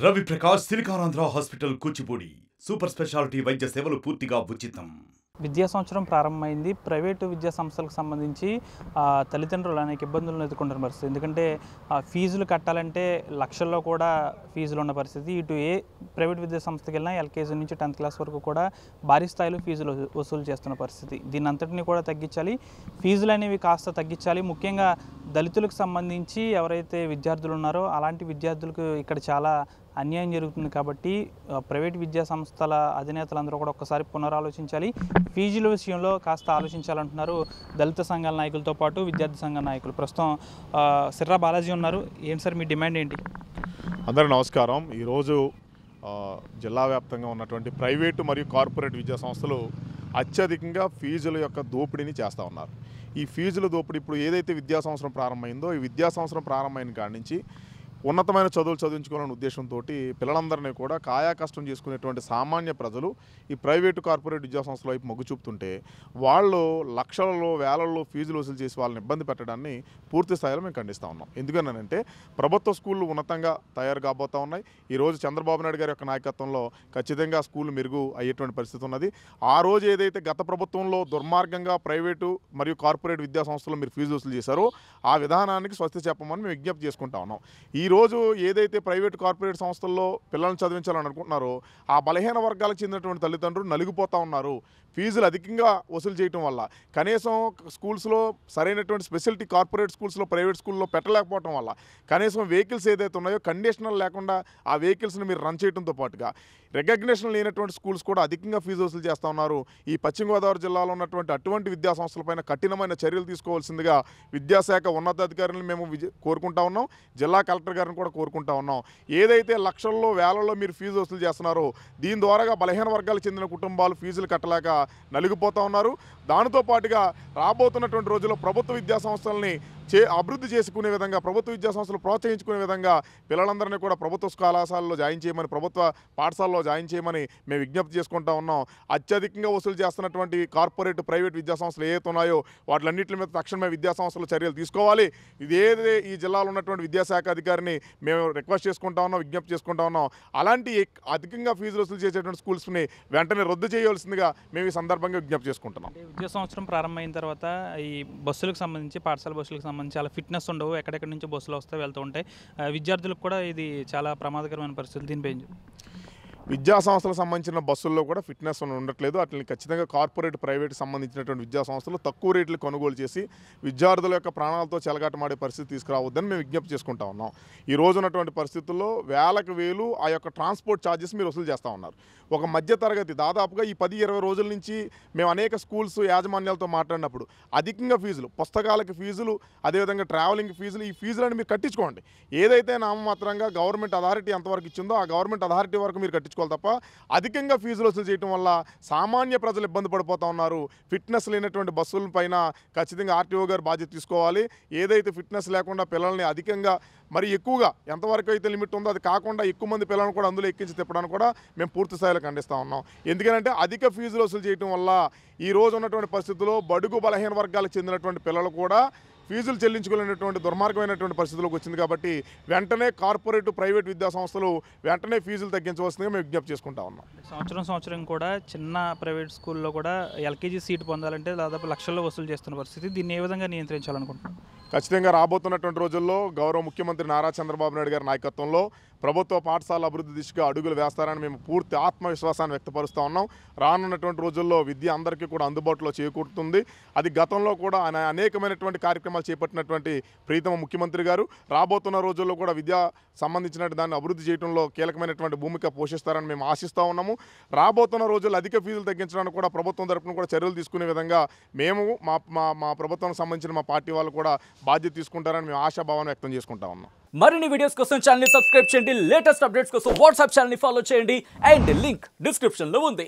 Ravi Prakash Siliconandhra hospital Kuchipudi super speciality వైద్య సేవలు పూర్తిగా ఉచితం విద్యా సంవత్సరం ప్రారంభమైంది ప్రైవేటు విద్యా సంస్థలకు సంబంధించి తల్లిదండ్రులు అనేక ఇబ్బందులను ఎదుర్కొంటున్న పరిస్థితి ఎందుకంటే ఫీజులు కట్టాలంటే లక్షల్లో కూడా ఫీజులు ఉన్న పరిస్థితి ఇటు ఏ ప్రైవేట్ విద్యా సంస్థకి వెళ్ళినా ఎల్కేజీ నుంచి టెన్త్ క్లాస్ వరకు కూడా భారీ స్థాయిలో ఫీజులు వసూలు చేస్తున్న పరిస్థితి దీని అంతటిని కూడా తగ్గించాలి ఫీజులు అనేవి కాస్త తగ్గించాలి ముఖ్యంగా దళితులకు సంబంధించి ఎవరైతే విద్యార్థులు ఉన్నారో అలాంటి విద్యార్థులకు ఇక్కడ చాలా అన్యాయం జరుగుతుంది కాబట్టి ప్రైవేట్ విద్యా సంస్థల అధినేతలందరూ కూడా ఒక్కసారి పునరాలోచించాలి ఫీజుల విషయంలో కాస్త ఆలోచించాలంటున్నారు దళిత సంఘాల నాయకులతో పాటు విద్యార్థి సంఘ నాయకులు ప్రస్తుతం సిర్రా బాలాజీ ఉన్నారు ఏం సార్ మీ డిమాండ్ ఏంటి అందరూ నమస్కారం ఈరోజు జిల్లా వ్యాప్తంగా ఉన్నటువంటి ప్రైవేటు మరియు కార్పొరేట్ విద్యా సంస్థలు అత్యధికంగా ఫీజుల యొక్క దోపిడీని చేస్తూ ఉన్నారు ఈ ఫీజుల దోపిడీ ఇప్పుడు ఏదైతే విద్యా సంవత్సరం ప్రారంభమైందో ఈ విద్యా సంవత్సరం ప్రారంభమైన కాడి నుంచి ఉన్నతమైన చదువులు చదివించుకోవాలనే ఉద్దేశంతో పిల్లలందరినీ కూడా కాయా కష్టం చేసుకునేటువంటి సామాన్య ప్రజలు ఈ ప్రైవేటు కార్పొరేట్ విద్యాసంస్థల వైపు మొగ్గు చూపుతుంటే వాళ్ళు లక్షలలో వేలల్లో ఫీజులు వసూలు చేసి వాళ్ళని ఇబ్బంది పెట్టడాన్ని పూర్తి స్థాయిలో మేము ఖండిస్తూ ఉన్నాం ఎందుకనంటే ప్రభుత్వ స్కూళ్ళు ఉన్నతంగా తయారు కాబోతూ ఉన్నాయి ఈరోజు చంద్రబాబు నాయుడు గారి యొక్క నాయకత్వంలో ఖచ్చితంగా స్కూల్ మెరుగు అయ్యేటువంటి పరిస్థితి ఉన్నది ఆ రోజు ఏదైతే గత ప్రభుత్వంలో దుర్మార్గంగా ప్రైవేటు మరియు కార్పొరేట్ విద్యాసంస్థలు మీరు ఫీజు వసూలు చేశారో ఆ విధానానికి స్వస్తి చెప్పమని మేము విజ్ఞప్తి చేసుకుంటా ఉన్నాం ఈ ఈరోజు ఏదైతే ప్రైవేట్ కార్పొరేట్ సంస్థల్లో పిల్లల్ని చదివించాలని అనుకుంటున్నారో ఆ బలహీన వర్గాలకు చెందినటువంటి తల్లిదండ్రులు నలిగిపోతూ ఉన్నారు ఫీజులు అధికంగా వసూలు చేయటం వల్ల కనీసం స్కూల్స్లో సరైనటువంటి స్పెషలిటీ కార్పొరేట్ స్కూల్స్లో ప్రైవేట్ స్కూల్లో పెట్టలేకపోవటం వల్ల కనీసం వెహికల్స్ ఏదైతే ఉన్నాయో కండిషనల్ లేకుండా ఆ వెహికల్స్ని మీరు రన్ చేయడంతో పాటుగా రికగ్నేషన్ లేనటువంటి స్కూల్స్ కూడా అధికంగా ఫీజు వసూలు చేస్తూ ఉన్నారు ఈ పశ్చిమ గోదావరి జిల్లాలో ఉన్నటువంటి అటువంటి విద్యా సంస్థలపైన కఠినమైన చర్యలు తీసుకోవాల్సిందిగా విద్యాశాఖ ఉన్నతాధికారులను మేము కోరుకుంటా ఉన్నాం జిల్లా కలెక్టర్ గారిని కూడా కోరుకుంటా ఉన్నాం ఏదైతే లక్షల్లో వేలల్లో మీరు ఫీజు వసూలు చేస్తున్నారో దీని ద్వారా బలహీన వర్గాలకు చెందిన కుటుంబాలు ఫీజులు కట్టలేక నలిగిపోతూ ఉన్నారు దానితో పాటుగా రాబోతున్నటువంటి రోజుల్లో ప్రభుత్వ విద్యా సంస్థలని చే అభివృద్ధి చేసుకునే విధంగా ప్రభుత్వ విద్యా సంస్థలు ప్రోత్సహించుకునే విధంగా పిల్లలందరినీ కూడా ప్రభుత్వ కళాశాలలో జాయిన్ చేయమని ప్రభుత్వ పాఠశాలలో జాయిన్ చేయమని మేము విజ్ఞప్తి చేసుకుంటా ఉన్నాం అత్యధికంగా వసూలు చేస్తున్నటువంటి కార్పొరేట్ ప్రైవేట్ విద్యా సంస్థలు ఏవైతే ఉన్నాయో వాటిలన్నింటి మీద తక్షణమే విద్యా సంస్థలు చర్యలు తీసుకోవాలి ఇదేదే ఈ జిల్లాలో ఉన్నటువంటి విద్యాశాఖ అధికారిని ప్రభుత్వాన్ని మేము రిక్వెస్ట్ చేసుకుంటా ఉన్నాం విజ్ఞప్తి చేసుకుంటా ఉన్నాం అలాంటి అధికంగా ఫీజులు వసూలు చేసేటువంటి స్కూల్స్ని వెంటనే రద్దు చేయవలసిందిగా మేము ఈ సందర్భంగా విజ్ఞప్తి చేసుకుంటున్నాం విద్యా సంవత్సరం ప్రారంభమైన తర్వాత ఈ బస్సులకు సంబంధించి పాఠశాల బస్సులకు సంబంధించి చాలా ఫిట్నెస్ ఉండవు ఎక్కడెక్కడి నుంచి బస్సులు వస్తే వెళ్తూ ఉంటాయి విద్యార్థులకు కూడా ఇది చాలా ప్రమాదకరమైన పరిస్థితులు దీనిపై విద్యా సంస్థలకు సంబంధించిన బస్సుల్లో కూడా ఫిట్నెస్ ఉండట్లేదు అట్లని ఖచ్చితంగా కార్పొరేట్ ప్రైవేట్ సంబంధించినటువంటి విద్యా సంస్థలు తక్కువ రేట్లు కొనుగోలు చేసి విద్యార్థుల యొక్క ప్రాణాలతో చెలగాటమాడే పరిస్థితి తీసుకురావద్దని మేము విజ్ఞప్తి చేసుకుంటా ఉన్నాం ఈ రోజు ఉన్నటువంటి పరిస్థితుల్లో వేలకు వేలు ఆ యొక్క ట్రాన్స్పోర్ట్ ఛార్జెస్ మీరు వసూలు చేస్తూ ఉన్నారు ఒక మధ్య తరగతి దాదాపుగా ఈ పది ఇరవై రోజుల నుంచి మేము అనేక స్కూల్స్ యాజమాన్యాలతో మాట్లాడినప్పుడు అధికంగా ఫీజులు పుస్తకాలకు ఫీజులు అదేవిధంగా ట్రావెలింగ్ ఫీజులు ఈ ఫీజులను మీరు కట్టించుకోండి ఏదైతే నామమాత్రంగా గవర్నమెంట్ అథారిటీ ఎంతవరకు ఇచ్చిందో ఆ గవర్నమెంట్ అథారిటీ వరకు మీరు కట్టించుకోండి చేసుకోవాలి తప్ప అధికంగా ఫీజులు వసూలు చేయడం వల్ల సామాన్య ప్రజలు ఇబ్బంది పడిపోతూ ఉన్నారు ఫిట్నెస్ లేనటువంటి బస్సుల పైన ఖచ్చితంగా ఆర్టీఓ గారు బాధ్యత తీసుకోవాలి ఏదైతే ఫిట్నెస్ లేకుండా పిల్లల్ని అధికంగా మరి ఎక్కువగా ఎంతవరకు అయితే లిమిట్ ఉందో అది కాకుండా ఎక్కువ మంది పిల్లలను కూడా అందులో ఎక్కించి తిప్పడానికి కూడా మేము పూర్తి స్థాయిలో ఖండిస్తూ ఉన్నాం ఎందుకంటే అధిక ఫీజులు వసూలు చేయడం వల్ల ఈ రోజు ఉన్నటువంటి పరిస్థితుల్లో బడుగు బలహీన వర్గాలకు చెందినటువంటి పిల్లలు కూడా ఫీజులు చెల్లించుకోలేనటువంటి దుర్మార్గమైనటువంటి పరిస్థితులకు వచ్చింది కాబట్టి వెంటనే కార్పొరేట్ ప్రైవేట్ విద్యా సంస్థలు వెంటనే ఫీజులు తగ్గించవలసిందిగా మేము విజ్ఞప్తి చేసుకుంటా ఉన్నాం సంవత్సరం సంవత్సరం కూడా చిన్న ప్రైవేట్ స్కూల్లో కూడా ఎల్కేజీ సీట్ పొందాలంటే దాదాపు లక్షల్లో వసూలు చేస్తున్న పరిస్థితి దీన్ని ఏ విధంగా నియంత్రించాలనుకుంటున్నాం ఖచ్చితంగా రాబోతున్నటువంటి రోజుల్లో గౌరవ ముఖ్యమంత్రి నారా చంద్రబాబు నాయుడు గారి నాయకత్వంలో ప్రభుత్వ పాఠశాల అభివృద్ధి దిశగా అడుగులు వేస్తారని మేము పూర్తి ఆత్మవిశ్వాసాన్ని వ్యక్తపరుస్తూ ఉన్నాం రానున్నటువంటి రోజుల్లో విద్య అందరికీ కూడా అందుబాటులో చేకూరుతుంది అది గతంలో కూడా ఆయన అనేకమైనటువంటి కార్యక్రమాలు చేపట్టినటువంటి ప్రీతమ ముఖ్యమంత్రి గారు రాబోతున్న రోజుల్లో కూడా విద్య సంబంధించిన దాన్ని అభివృద్ధి చేయడంలో కీలకమైనటువంటి భూమిక పోషిస్తారని మేము ఆశిస్తూ ఉన్నాము రాబోతున్న రోజుల్లో అధిక ఫీజులు తగ్గించడానికి కూడా ప్రభుత్వం తరఫున కూడా చర్యలు తీసుకునే విధంగా మేము మా మా ప్రభుత్వానికి సంబంధించిన మా పార్టీ వాళ్ళు కూడా బాధ్యత తీసుకుంటారని మేము ఆశాభావం వ్యక్తం చేసుకుంటా ఉన్నాం మరిన్ని వీడియోస్ కోసం ఛానల్ సబ్స్క్రైబ్ చేయండి లేటెస్ట్ అప్డేట్స్ కోసం వాట్సాప్ ఛానల్ ఫాలో చేయండి అండ్ లింక్ డిస్క్రిప్షన్ లో ఉంది